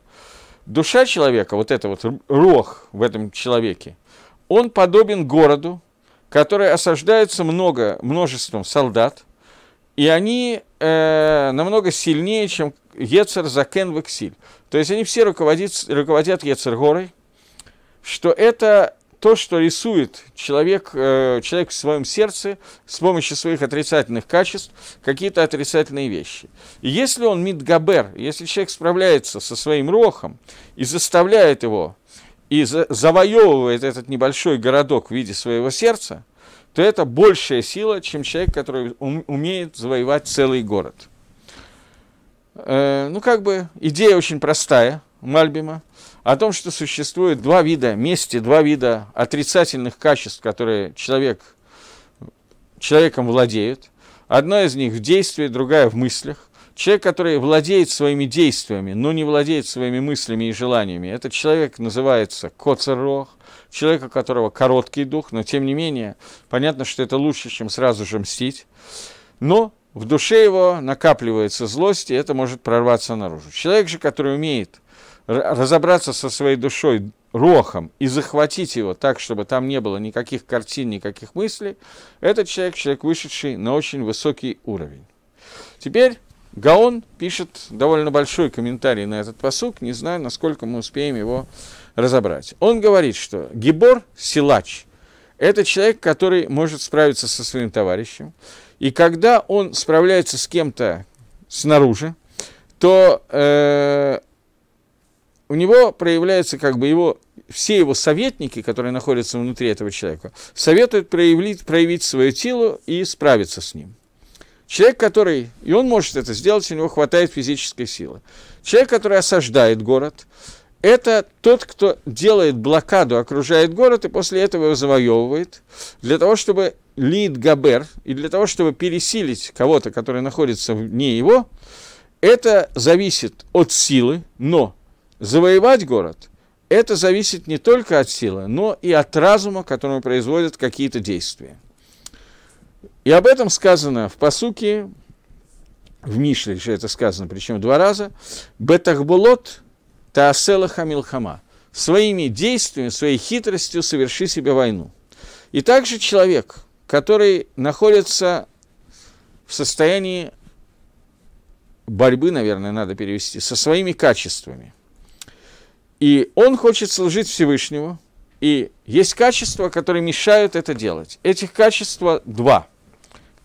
душа человека, вот это вот рог в этом человеке, он подобен городу, который осаждается много, множеством солдат – и они э, намного сильнее, чем Ецер, Закен, Вексиль. То есть они все руководят, руководят Ецер что это то, что рисует человек, э, человек в своем сердце с помощью своих отрицательных качеств, какие-то отрицательные вещи. И если он мидгабер, если человек справляется со своим рохом и заставляет его, и за, завоевывает этот небольшой городок в виде своего сердца – то это большая сила, чем человек, который умеет завоевать целый город. Э, ну, как бы идея очень простая Мальбима о том, что существует два вида мести, два вида отрицательных качеств, которые человек, человеком владеют. Одно из них в действии, другая в мыслях. Человек, который владеет своими действиями, но не владеет своими мыслями и желаниями, этот человек называется коцерох человека, у которого короткий дух, но тем не менее, понятно, что это лучше, чем сразу же мстить. Но в душе его накапливается злость, и это может прорваться наружу. Человек же, который умеет разобраться со своей душой, рохом и захватить его так, чтобы там не было никаких картин, никаких мыслей, этот человек, человек, вышедший на очень высокий уровень. Теперь Гаон пишет довольно большой комментарий на этот посук, не знаю, насколько мы успеем его разобрать. Он говорит, что Гибор – силач. Это человек, который может справиться со своим товарищем. И когда он справляется с кем-то снаружи, то э, у него проявляется как бы его все его советники, которые находятся внутри этого человека, советуют проявить, проявить свою силу и справиться с ним. Человек, который, и он может это сделать, у него хватает физической силы. Человек, который осаждает город, это тот, кто делает блокаду, окружает город и после этого его завоевывает, для того, чтобы Лид Габер, и для того, чтобы пересилить кого-то, который находится вне его, это зависит от силы, но завоевать город, это зависит не только от силы, но и от разума, которым производят какие-то действия. И об этом сказано в посуке, в Мишле еще это сказано, причем два раза, «Бетахболот Таасела Хамилхама. Своими действиями, своей хитростью соверши себе войну. И также человек, который находится в состоянии борьбы, наверное, надо перевести, со своими качествами. И он хочет служить Всевышнему, и есть качества, которые мешают это делать. Этих качеств два.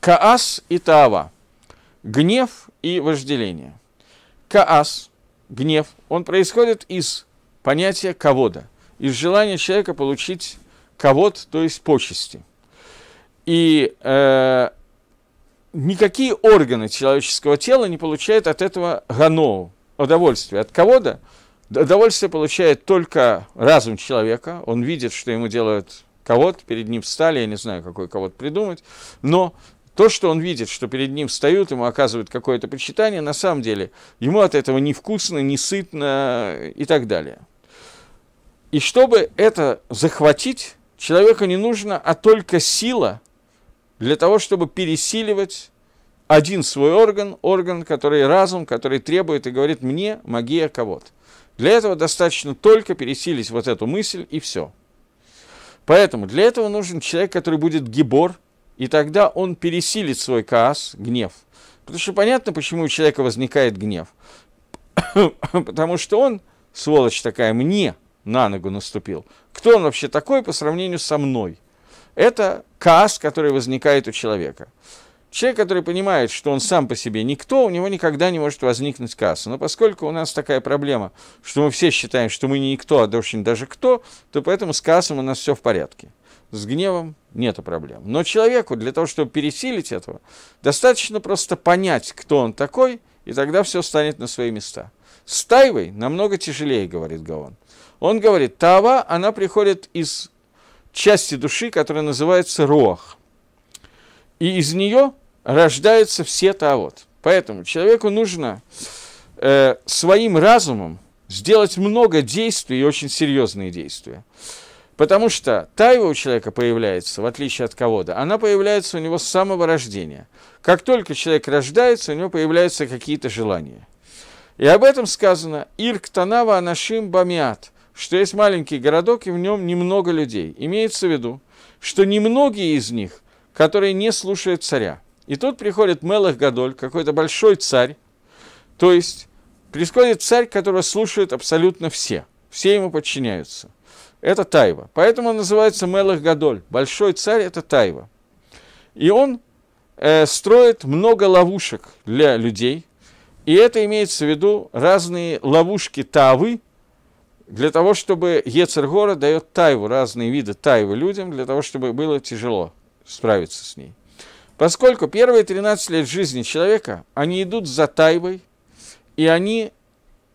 Каас и Таава. Гнев и вожделение. Каас – гнев, он происходит из понятия кого-то, из желания человека получить кого-то, то есть почести. И э, никакие органы человеческого тела не получают от этого ганоу, удовольствия. От кого-то удовольствие получает только разум человека, он видит, что ему делают кого-то, перед ним встали, я не знаю, какой кого-то придумать, но то, что он видит, что перед ним встают, ему оказывают какое-то почитание, на самом деле ему от этого невкусно, не сытно и так далее. И чтобы это захватить, человеку не нужно, а только сила для того, чтобы пересиливать один свой орган, орган, который разум, который требует и говорит мне магия кого-то. Для этого достаточно только пересилить вот эту мысль и все. Поэтому для этого нужен человек, который будет гибор – и тогда он пересилит свой каас, гнев. Потому что понятно, почему у человека возникает гнев. Потому что он, сволочь такая, мне на ногу наступил. Кто он вообще такой по сравнению со мной? Это каас, который возникает у человека. Человек, который понимает, что он сам по себе никто, у него никогда не может возникнуть касса. Но поскольку у нас такая проблема, что мы все считаем, что мы не никто, а очень даже кто, то поэтому с кассом у нас все в порядке с гневом нет проблем. Но человеку для того, чтобы пересилить этого, достаточно просто понять, кто он такой, и тогда все станет на свои места. С Тайвой намного тяжелее, говорит Гаон. Он говорит, Тава, она приходит из части души, которая называется рох, И из нее рождаются все тавот. Поэтому человеку нужно э, своим разумом сделать много действий и очень серьезные действия. Потому что тайва у человека появляется, в отличие от кого-то, она появляется у него с самого рождения. Как только человек рождается, у него появляются какие-то желания. И об этом сказано «Ирк Танава Анашим бамят, что есть маленький городок, и в нем немного людей. Имеется в виду, что немногие из них, которые не слушают царя. И тут приходит Мелах Гадоль, какой-то большой царь, то есть происходит царь, которого слушают абсолютно все, все ему подчиняются это Тайва. Поэтому он называется Мелах Гадоль. Большой царь – это Тайва. И он э, строит много ловушек для людей. И это имеется в виду разные ловушки Тавы, для того, чтобы Ецергора дает Тайву, разные виды Тайвы людям, для того, чтобы было тяжело справиться с ней. Поскольку первые 13 лет жизни человека, они идут за Тайвой, и они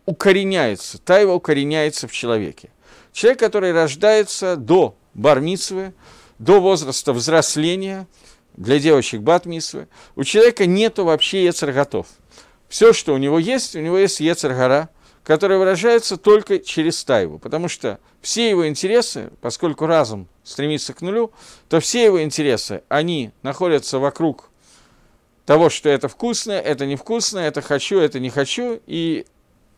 укореняются, Тайва укореняется в человеке. Человек, который рождается до бармицвы, до возраста взросления, для девочек батмисвы, у человека нету вообще ецарготов. Все, что у него есть, у него есть ецаргара, который выражается только через тайву, потому что все его интересы, поскольку разум стремится к нулю, то все его интересы, они находятся вокруг того, что это вкусно, это невкусно, это хочу, это не хочу, и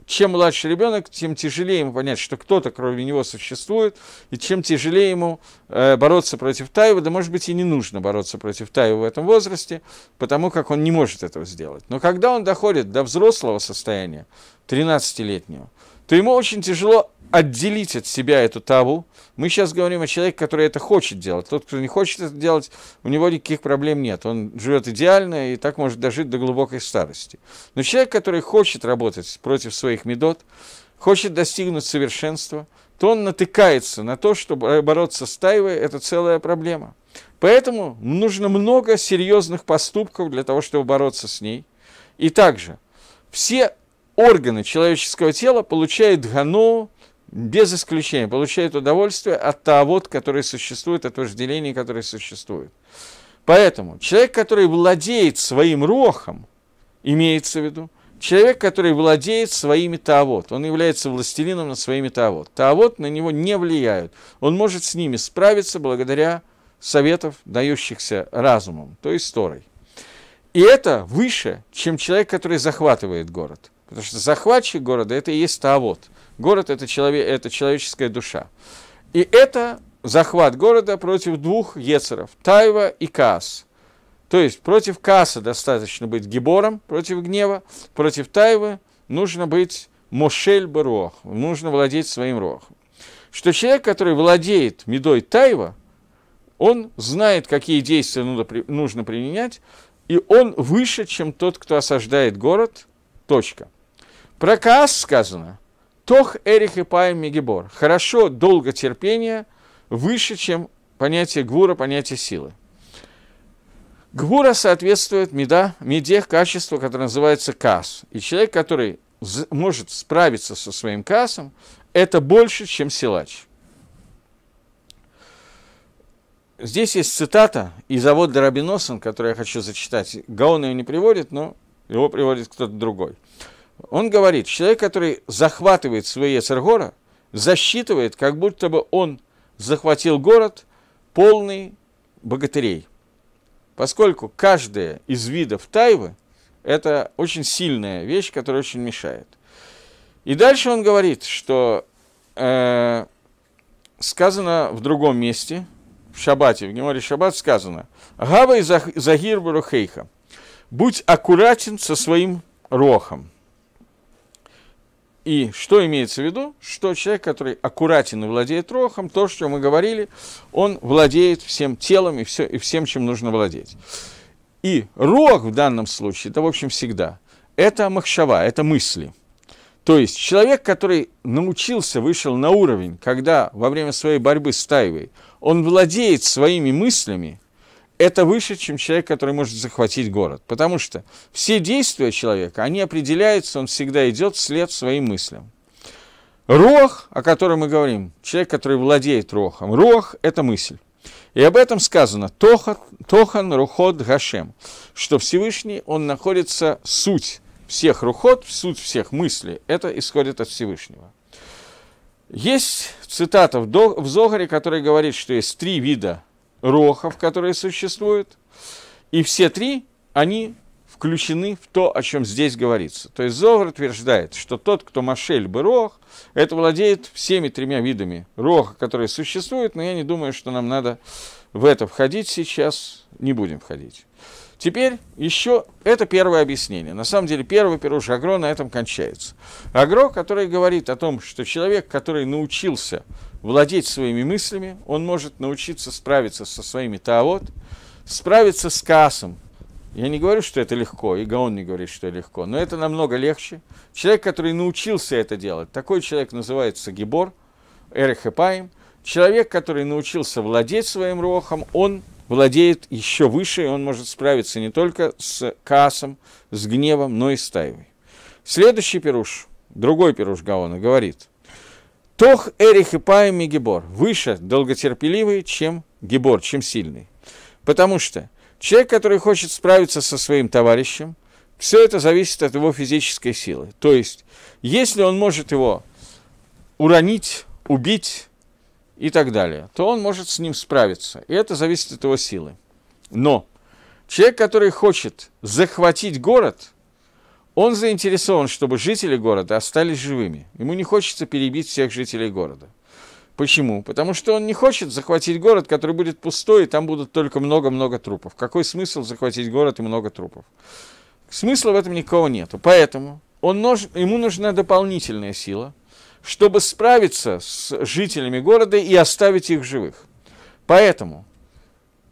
чем младше ребенок, тем тяжелее ему понять, что кто-то кроме него существует, и чем тяжелее ему э, бороться против Таева, да, может быть, и не нужно бороться против Таева в этом возрасте, потому как он не может этого сделать. Но когда он доходит до взрослого состояния, 13-летнего, то ему очень тяжело отделить от себя эту табу. Мы сейчас говорим о человеке, который это хочет делать. Тот, кто не хочет это делать, у него никаких проблем нет. Он живет идеально и так может дожить до глубокой старости. Но человек, который хочет работать против своих медот, хочет достигнуть совершенства, то он натыкается на то, что бороться с тайвой – это целая проблема. Поэтому нужно много серьезных поступков для того, чтобы бороться с ней. И также все органы человеческого тела получают гано, без исключения получают удовольствие от тавод, который существует, от вожделений, которые существуют. Поэтому человек, который владеет своим рохом, имеется в виду, человек, который владеет своими тавод, он является властелином над своими тавод. Тавод на него не влияют, он может с ними справиться благодаря советов, дающихся разумом, то есть Торой. И это выше, чем человек, который захватывает город. Потому что захватчик города – это и есть тавод – Город это, челове это человеческая душа. И это захват города против двух ецеров, Тайва и Каас. То есть против Кааса достаточно быть гибором, против гнева, против Тайвы нужно быть Мошель Барох, нужно владеть своим рохом. Что человек, который владеет медой Тайва, он знает, какие действия нужно применять, и он выше, чем тот, кто осаждает город. Точка. Про Каас сказано – Тох эрих и паем мегибор. Хорошо, долго терпение выше, чем понятие гвура, понятие силы. Гвура соответствует меда, меде качеству, которое называется кас. И человек, который может справиться со своим касом, это больше, чем силач. Здесь есть цитата из завод Рабиносан, которую я хочу зачитать. Гаон ее не приводит, но его приводит кто-то другой. Он говорит, человек, который захватывает свои Эцергора, засчитывает, как будто бы он захватил город, полный богатырей. Поскольку каждая из видов тайвы – это очень сильная вещь, которая очень мешает. И дальше он говорит, что э, сказано в другом месте, в Шабате, в Геморе Шабат сказано «Гава и Загир Барухейха, будь аккуратен со своим рохом». И что имеется в виду? Что человек, который аккуратен и владеет рохом, то, что мы говорили, он владеет всем телом и, все, и всем, чем нужно владеть. И рог в данном случае, это, в общем, всегда, это махшава, это мысли. То есть человек, который научился, вышел на уровень, когда во время своей борьбы с Тайвой он владеет своими мыслями, это выше, чем человек, который может захватить город. Потому что все действия человека, они определяются, он всегда идет вслед своим мыслям. Рох, о котором мы говорим, человек, который владеет рохом, рох – это мысль. И об этом сказано «Тохан, тохан рухот гашем», что Всевышний, он находится суть всех рухот, суть всех мыслей. Это исходит от Всевышнего. Есть цитата в Зогаре, которая говорит, что есть три вида рохов, которые существуют. И все три, они включены в то, о чем здесь говорится. То есть Зогар утверждает, что тот, кто Машель бы рох, это владеет всеми тремя видами роха, которые существуют, но я не думаю, что нам надо в это входить сейчас, не будем входить. Теперь еще это первое объяснение. На самом деле первый пируш Агро на этом кончается. Агро, который говорит о том, что человек, который научился владеть своими мыслями, он может научиться справиться со своими таот, справиться с касом. Я не говорю, что это легко, и Гаон не говорит, что это легко, но это намного легче. Человек, который научился это делать, такой человек называется Гибор, Эрехепаем. Человек, который научился владеть своим рохом, он владеет еще выше, и он может справиться не только с касом, с гневом, но и с тайвой. Следующий пируш, другой пируш Гаона, говорит – Тох эрих и паем и гибор. Выше долготерпеливый, чем гибор, чем сильный. Потому что человек, который хочет справиться со своим товарищем, все это зависит от его физической силы. То есть, если он может его уронить, убить и так далее, то он может с ним справиться. И это зависит от его силы. Но человек, который хочет захватить город – он заинтересован, чтобы жители города остались живыми. Ему не хочется перебить всех жителей города. Почему? Потому что он не хочет захватить город, который будет пустой, и там будут только много-много трупов. Какой смысл захватить город и много трупов? Смысла в этом никого нету. Поэтому он нож... ему нужна дополнительная сила, чтобы справиться с жителями города и оставить их живых. Поэтому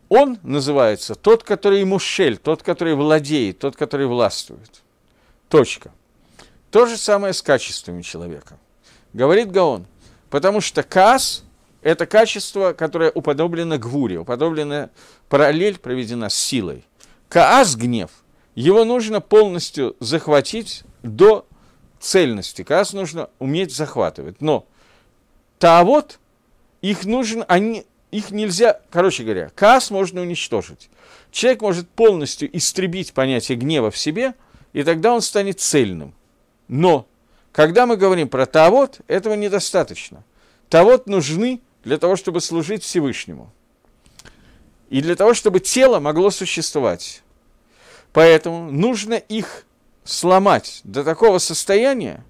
он называется тот, который ему шель, тот, который владеет, тот, который властвует. Точка. То же самое с качествами человека. Говорит Гаон, потому что кас это качество, которое уподоблено гвуре, уподоблено, параллель проведена с силой. Каас – гнев. Его нужно полностью захватить до цельности. Каас нужно уметь захватывать. Но Таавот, их нужно, они, их нельзя, короче говоря, каас можно уничтожить. Человек может полностью истребить понятие гнева в себе – и тогда он станет цельным. Но когда мы говорим про Тавот, этого недостаточно. Тавот нужны для того, чтобы служить Всевышнему. И для того, чтобы тело могло существовать. Поэтому нужно их сломать до такого состояния,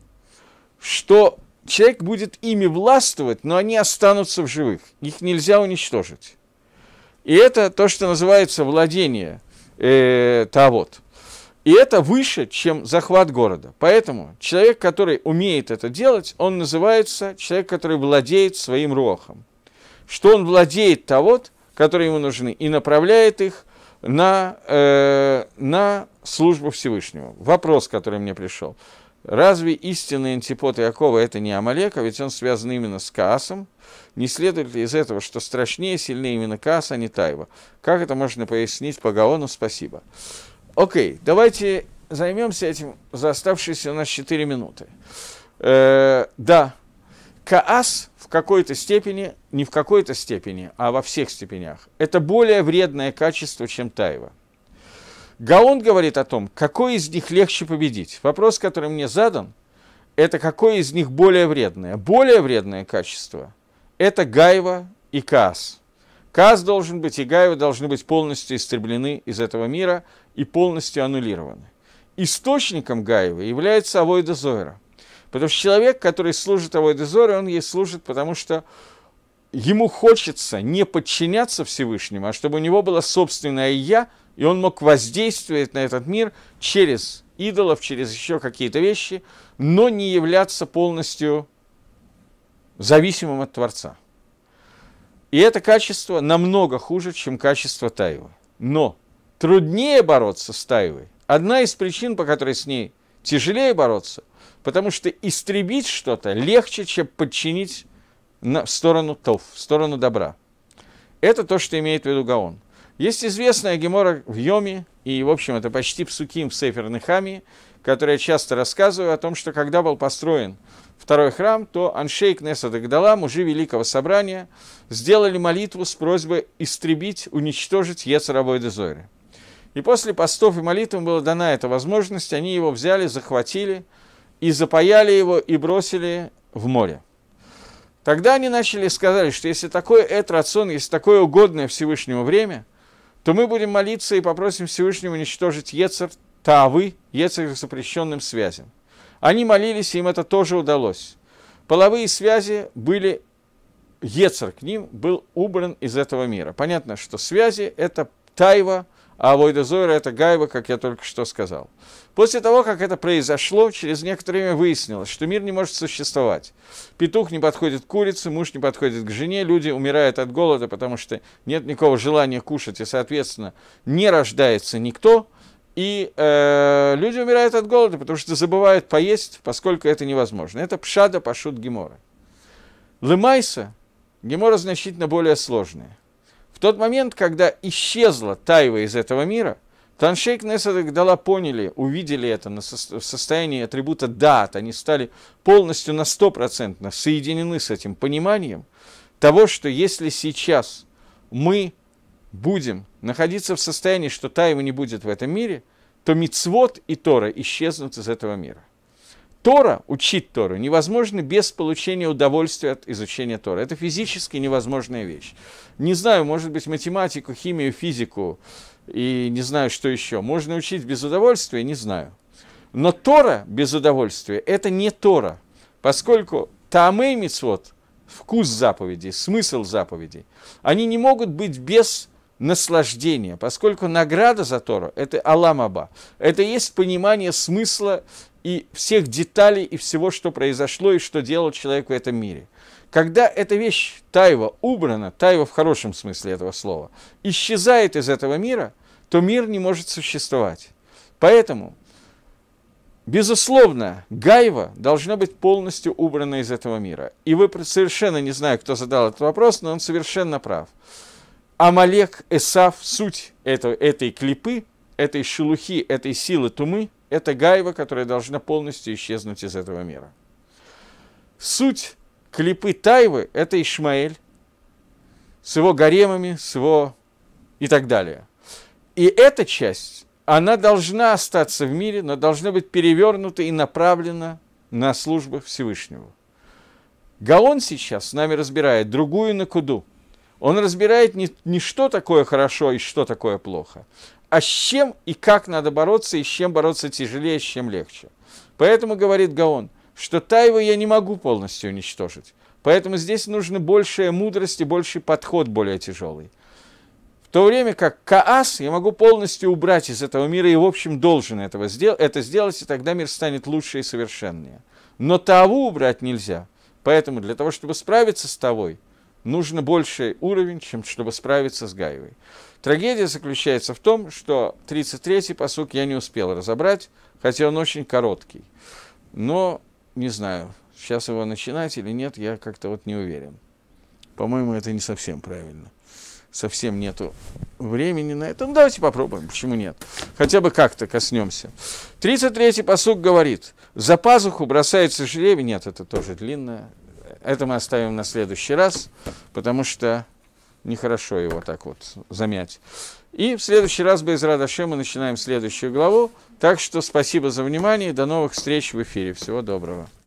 что человек будет ими властвовать, но они останутся в живых. Их нельзя уничтожить. И это то, что называется владение э, Тавот. И это выше, чем захват города. Поэтому человек, который умеет это делать, он называется человек, который владеет своим рохом. Что он владеет того, которые ему нужны, и направляет их на, э, на службу Всевышнему. Вопрос, который мне пришел. Разве истинный антипод Иакова – это не Амалека, ведь он связан именно с Каасом? Не следует ли из этого, что страшнее, сильнее именно Каас, а не Тайва? Как это можно пояснить по Гаону? Спасибо. Спасибо. Окей, okay, давайте займемся этим за оставшиеся у нас 4 минуты. Э, да, Каас в какой-то степени, не в какой-то степени, а во всех степенях, это более вредное качество, чем Таева. Гаон говорит о том, какой из них легче победить. Вопрос, который мне задан, это какое из них более вредное. Более вредное качество – это Гаева и Каас. Каас должен быть и Гаева должны быть полностью истреблены из этого мира – и полностью аннулированы. Источником Гаева является Авойда Зойра. Потому что человек, который служит Авойда Зойра, он ей служит, потому что ему хочется не подчиняться Всевышнему, а чтобы у него было собственное «я», и он мог воздействовать на этот мир через идолов, через еще какие-то вещи, но не являться полностью зависимым от Творца. И это качество намного хуже, чем качество Таева. Но труднее бороться с тайвой. Одна из причин, по которой с ней тяжелее бороться, потому что истребить что-то легче, чем подчинить на, в сторону тов, в сторону добра. Это то, что имеет в виду Гаон. Есть известная гемора в Йоме, и, в общем, это почти псуким в Сефер Хами, который я часто рассказываю о том, что когда был построен второй храм, то Аншейк Неса Дагдала, мужи Великого Собрания, сделали молитву с просьбой истребить, уничтожить Ецарабой Дезойры. И после постов и молитв им была дана эта возможность, они его взяли, захватили и запаяли его и бросили в море. Тогда они начали сказать, что если такой эт рацион, если такое угодное Всевышнему время, то мы будем молиться и попросим Всевышнего уничтожить Ецер Тавы, Ецер запрещенным связям. Они молились, и им это тоже удалось. Половые связи были, Ецер к ним был убран из этого мира. Понятно, что связи – это тайва – а Авойда это Гайба, как я только что сказал. После того, как это произошло, через некоторое время выяснилось, что мир не может существовать. Петух не подходит к курице, муж не подходит к жене, люди умирают от голода, потому что нет никакого желания кушать, и, соответственно, не рождается никто, и э, люди умирают от голода, потому что забывают поесть, поскольку это невозможно. Это пшада пашут Гемора. Лемайса Гемора значительно более сложная. В тот момент, когда исчезла Тайва из этого мира, Таншей Кнессет и Гдала поняли, увидели это на со- в состоянии атрибута дат, они стали полностью на 100% соединены с этим пониманием того, что если сейчас мы будем находиться в состоянии, что Тайва не будет в этом мире, то Мицвод и Тора исчезнут из этого мира. Тора, учить Тору невозможно без получения удовольствия от изучения Тора. Это физически невозможная вещь. Не знаю, может быть, математику, химию, физику и не знаю, что еще. Можно учить без удовольствия, не знаю. Но Тора без удовольствия – это не Тора, поскольку Таамей Мицвод, вкус заповеди, смысл заповеди, они не могут быть без наслаждения, поскольку награда за Тору – это Аламаба, это есть понимание смысла и всех деталей и всего, что произошло и что делал человек в этом мире. Когда эта вещь Тайва убрана, Тайва в хорошем смысле этого слова, исчезает из этого мира, то мир не может существовать. Поэтому, безусловно, Гайва должна быть полностью убрана из этого мира. И вы совершенно не знаю, кто задал этот вопрос, но он совершенно прав. Амалек, Эсав, суть этого, этой клипы, этой шелухи, этой силы тумы – это гайва, которая должна полностью исчезнуть из этого мира. Суть клипы Тайвы – это Ишмаэль с его гаремами, с его и так далее. И эта часть, она должна остаться в мире, но должна быть перевернута и направлена на службу Всевышнего. Галон сейчас с нами разбирает другую накуду. Он разбирает не, не что такое хорошо и что такое плохо, а с чем и как надо бороться, и с чем бороться тяжелее, с чем легче. Поэтому, говорит Гаон, что Тайву я не могу полностью уничтожить. Поэтому здесь нужно большая мудрость и больший подход более тяжелый. В то время как Каас я могу полностью убрать из этого мира и, в общем, должен этого сдел- это сделать, и тогда мир станет лучше и совершеннее. Но Таву убрать нельзя. Поэтому для того, чтобы справиться с Тавой, нужно больший уровень, чем чтобы справиться с Гаевой. Трагедия заключается в том, что 33-й посук я не успел разобрать, хотя он очень короткий. Но не знаю, сейчас его начинать или нет, я как-то вот не уверен. По-моему, это не совсем правильно. Совсем нету времени на это. Ну, давайте попробуем, почему нет. Хотя бы как-то коснемся. 33-й посуг говорит, за пазуху бросается жребий. Нет, это тоже длинное. Это мы оставим на следующий раз, потому что нехорошо его так вот замять. И в следующий раз без радаши мы начинаем следующую главу. Так что спасибо за внимание. До новых встреч в эфире. Всего доброго.